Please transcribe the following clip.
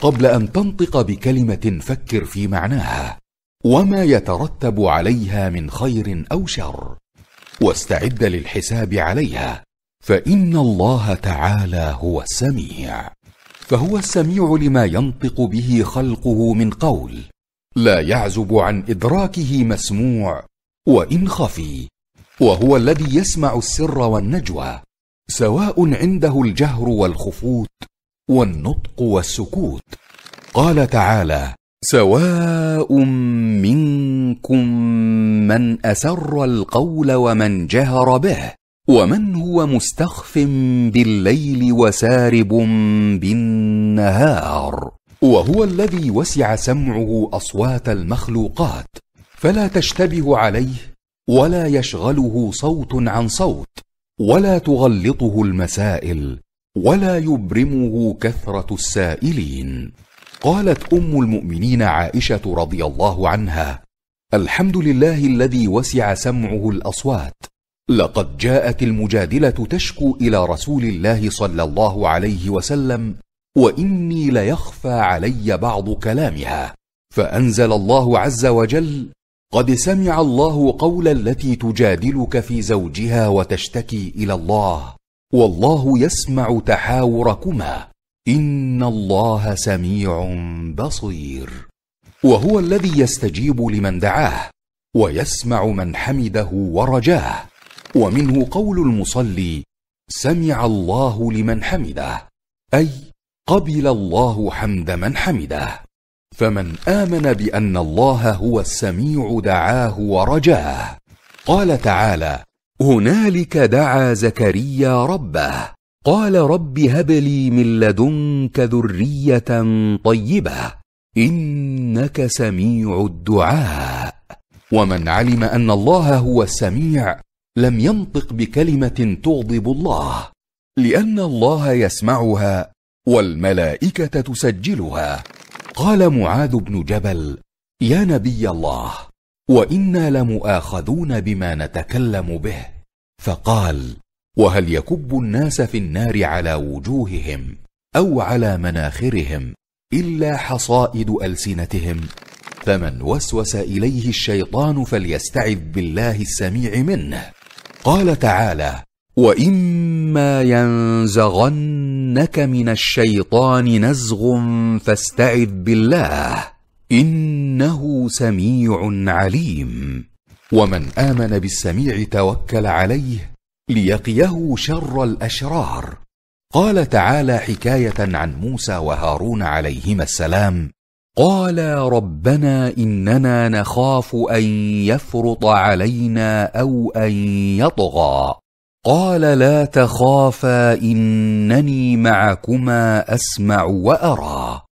قبل ان تنطق بكلمه فكر في معناها وما يترتب عليها من خير او شر واستعد للحساب عليها فان الله تعالى هو السميع فهو السميع لما ينطق به خلقه من قول لا يعزب عن ادراكه مسموع وان خفي وهو الذي يسمع السر والنجوى سواء عنده الجهر والخفوت والنطق والسكوت قال تعالى سواء منكم من اسر القول ومن جهر به ومن هو مستخف بالليل وسارب بالنهار وهو الذي وسع سمعه اصوات المخلوقات فلا تشتبه عليه ولا يشغله صوت عن صوت ولا تغلطه المسائل ولا يبرمه كثره السائلين قالت ام المؤمنين عائشه رضي الله عنها الحمد لله الذي وسع سمعه الاصوات لقد جاءت المجادله تشكو الى رسول الله صلى الله عليه وسلم واني ليخفى علي بعض كلامها فانزل الله عز وجل قد سمع الله قول التي تجادلك في زوجها وتشتكي الى الله والله يسمع تحاوركما ان الله سميع بصير وهو الذي يستجيب لمن دعاه ويسمع من حمده ورجاه ومنه قول المصلي سمع الله لمن حمده اي قبل الله حمد من حمده فمن امن بان الله هو السميع دعاه ورجاه قال تعالى هنالك دعا زكريا ربه قال رب هب لي من لدنك ذريه طيبه انك سميع الدعاء ومن علم ان الله هو السميع لم ينطق بكلمه تغضب الله لان الله يسمعها والملائكه تسجلها قال معاذ بن جبل يا نبي الله وانا لمؤاخذون بما نتكلم به فقال وهل يكب الناس في النار على وجوههم او على مناخرهم الا حصائد السنتهم فمن وسوس اليه الشيطان فليستعذ بالله السميع منه قال تعالى واما ينزغنك من الشيطان نزغ فاستعذ بالله انه سميع عليم ومن امن بالسميع توكل عليه ليقيه شر الاشرار قال تعالى حكايه عن موسى وهارون عليهما السلام قالا ربنا اننا نخاف ان يفرط علينا او ان يطغى قال لا تخافا انني معكما اسمع وارى